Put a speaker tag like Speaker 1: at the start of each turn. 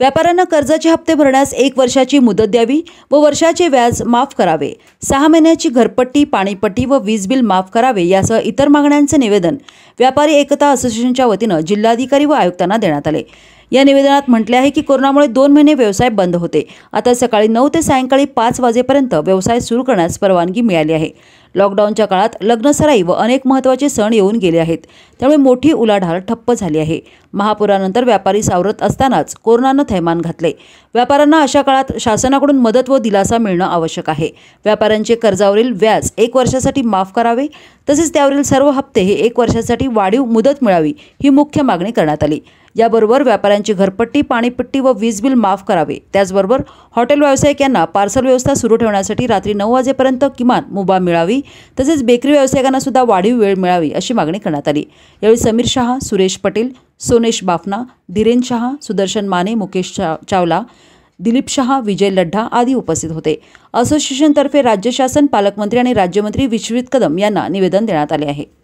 Speaker 1: व्यापाऱ्यांना कर्जाचे हप्ते भरण्यास एक वर्षाची मुदत द्यावी व वर्षाचे व्याज माफ करावे सहा महिन्याची घरपट्टी पाणीपट्टी व वीज बिल माफ करावे यासह इतर मागण्यांचे निवेदन व्यापारी एकता असोसिएशनच्या वतीनं जिल्हाधिकारी व आयुक्तांना देण्यात आले या निवेदनात म्हटले आहे की कोरोनामुळे दोन महिने व्यवसाय बंद होते आता सकाळी नऊ ते सायंकाळी पाच वाजेपर्यंत व्यवसाय सुरू करण्यास परवानगी मिळाली आहे लॉकडाऊनच्या काळात लग्नसराई व अनेक महत्त्वाचे सण येऊन गेले आहेत त्यामुळे मोठी उलाढाल ठप्प झाली आहे महापुरानंतर व्यापारी सावरत असतानाच कोरोनानं थैमान घातले व्यापाऱ्यांना अशा काळात शासनाकडून मदत व दिलासा मिळणं आवश्यक आहे व्यापाऱ्यांचे कर्जावरील व्याज एक वर्षासाठी माफ करावे तसेच त्यावरील सर्व हप्ते हे एक वर्षासाठी वाढीव मुदत मिळावी ही मुख्य मागणी करण्यात आली याबरोबर व्यापाऱ्यांची घरपट्टी पाणीपट्टी व वीज बिल माफ करावे त्याचबरोबर हॉटेल व्यावसायिकांना पार्सल व्यवस्था सुरू ठेवण्यासाठी रात्री नऊ वाजेपर्यंत किमान मुभा मिळावी तसेच बेकरी व्यावसायिकांना सुद्धा वाढीव वेळ मिळावी अशी मागणी करण्यात आली यावेळी समीर शहा सुरेश पटेल सोनेश बाफना धीरेन शहा सुदर्शन माने मुकेश चावला दिलीप शहा विजय लड्ढा आदी उपस्थित होते असोसिएशनतर्फे राज्य शासन पालकमंत्री आणि राज्यमंत्री विश्वजित कदम यांना निवेदन देण्यात आले आहे